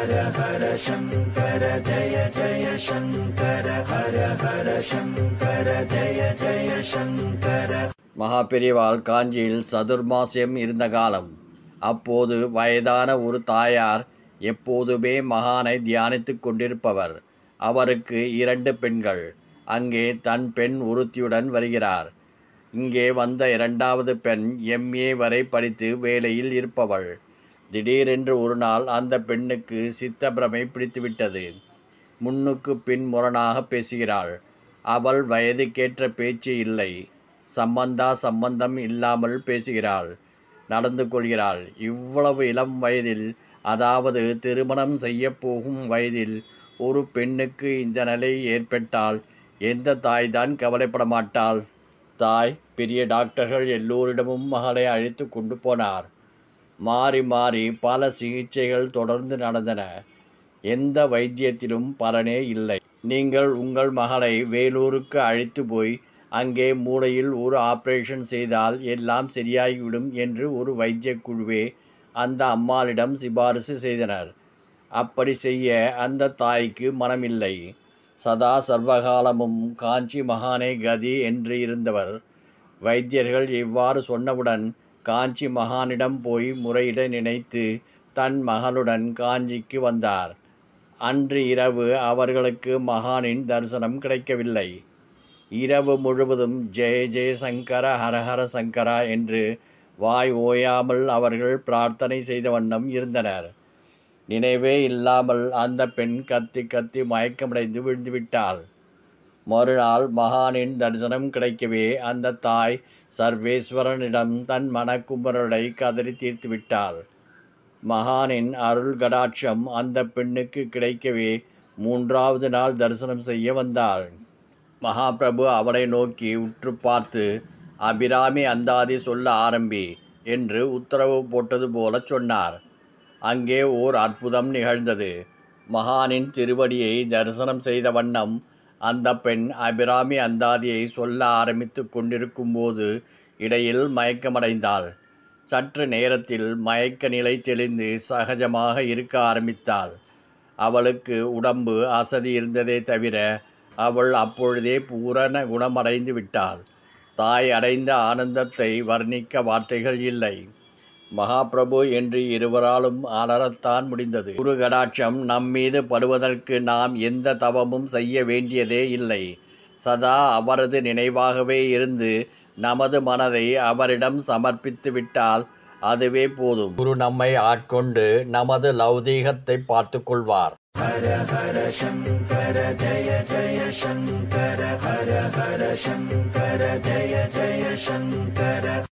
ஹர ஹர சங்கர ஜய ஜய சங்கர ஹர ஹர சங்கர ஜய ஜய சங்கர மகாபெரிவால் காஞ்சியில் சதுர்மாசியம் இருந்த காலம் அப்போது வயதான ஒரு தாயார் எப்போதுமே மகானை தியானித்து கொண்டிருப்பவர் அவருக்கு இரண்டு பெண்கள் அங்கே தன் பெண் ஒருத்தியுடன் வருகிறார் இங்கே வந்த இரண்டாவது பெண் எம்ஏ வரை படித்து வேலையில் இருப்பவள் திடீரென்று ஒரு நாள் அந்த பெண்ணுக்கு சித்தப்பிரமை பிடித்துவிட்டது முன்னுக்கு பின் முரணாக பேசுகிறாள் அவள் வயதுக்கேற்ற பேச்சு இல்லை சம்பந்தா சம்பந்தம் இல்லாமல் பேசுகிறாள் நடந்து கொள்கிறாள் இவ்வளவு இளம் வயதில் அதாவது திருமணம் செய்யப்போகும் வயதில் ஒரு பெண்ணுக்கு இந்த நிலை ஏற்பட்டால் எந்த தாய் தான் கவலைப்பட மாட்டாள் தாய் பெரிய டாக்டர்கள் எல்லோரிடமும் மகளை அழைத்து கொண்டு போனார் மாறி மாறி பல சிகிச்சைகள் தொடர்ந்து நடந்தன எந்த வைத்தியத்திலும் பலனே இல்லை நீங்கள் உங்கள் மகளை வேலூருக்கு அழைத்து போய் அங்கே மூளையில் ஒரு ஆப்ரேஷன் செய்தால் எல்லாம் சரியாகிவிடும் என்று ஒரு வைத்திய குழுவே அந்த அம்மாளிடம் சிபாரிசு செய்தனர் அப்படி செய்ய அந்த தாய்க்கு மனமில்லை சதா சர்வகாலமும் காஞ்சி மகானே கதி என்று இருந்தவர் வைத்தியர்கள் இவ்வாறு சொன்னவுடன் காஞ்சி மகானிடம் போய் முறையிட நினைத்து தன் மகளுடன் காஞ்சிக்கு வந்தார் அன்று இரவு அவர்களுக்கு மகானின் தரிசனம் கிடைக்கவில்லை இரவு முழுவதும் ஜெய ஜெய சங்கர ஹரஹர சங்கரா என்று வாய் ஓயாமல் அவர்கள் பிரார்த்தனை செய்த வண்ணம் இருந்தனர் நினைவே இல்லாமல் அந்த பெண் கத்தி கத்தி மயக்கமடைந்து விழுந்துவிட்டாள் மறுநாள் மகானின் தரிசனம் கிடைக்கவே அந்த தாய் சர்வேஸ்வரனிடம் தன் மனக்குமரலை கதறி தீர்த்துவிட்டாள் மகானின் அருள் கடாட்சம் அந்த பெண்ணுக்கு கிடைக்கவே மூன்றாவது நாள் தரிசனம் செய்ய வந்தாள் மகாபிரபு அவளை நோக்கி உற்று பார்த்து அபிராமி அந்தாதி சொல்ல ஆரம்பி என்று உத்தரவு போட்டது போல சொன்னார் அங்கே ஓர் அற்புதம் நிகழ்ந்தது மகானின் திருவடியை தரிசனம் செய்த வண்ணம் அந்த பெண் அபிராமி அந்தாதியை சொல்ல ஆரம்பித்து கொண்டிருக்கும்போது இடையில் மயக்கமடைந்தாள் சற்று நேரத்தில் மயக்க நிலை தெளிந்து சகஜமாக இருக்க ஆரம்பித்தாள் அவளுக்கு உடம்பு அசதி இருந்ததே தவிர அவள் அப்பொழுதே பூரண குணமடைந்து விட்டாள் தாய் அடைந்த ஆனந்தத்தை வர்ணிக்க வார்த்தைகள் இல்லை மகாபிரபு என்று இருவராலும் அலறத்தான் முடிந்தது குரு கடாட்சம் நம்மீது படுவதற்கு நாம் எந்த தவமும் செய்ய வேண்டியதே இல்லை சதா அவரது நினைவாகவே இருந்து நமது மனதை அவரிடம் சமர்ப்பித்து விட்டால் அதுவே போதும் குரு நம்மை ஆட்கொண்டு நமது லௌதீகத்தை பார்த்து கொள்வார் ஹர ஹர ஜய ஜய ஹர ஹர ஜய ஜய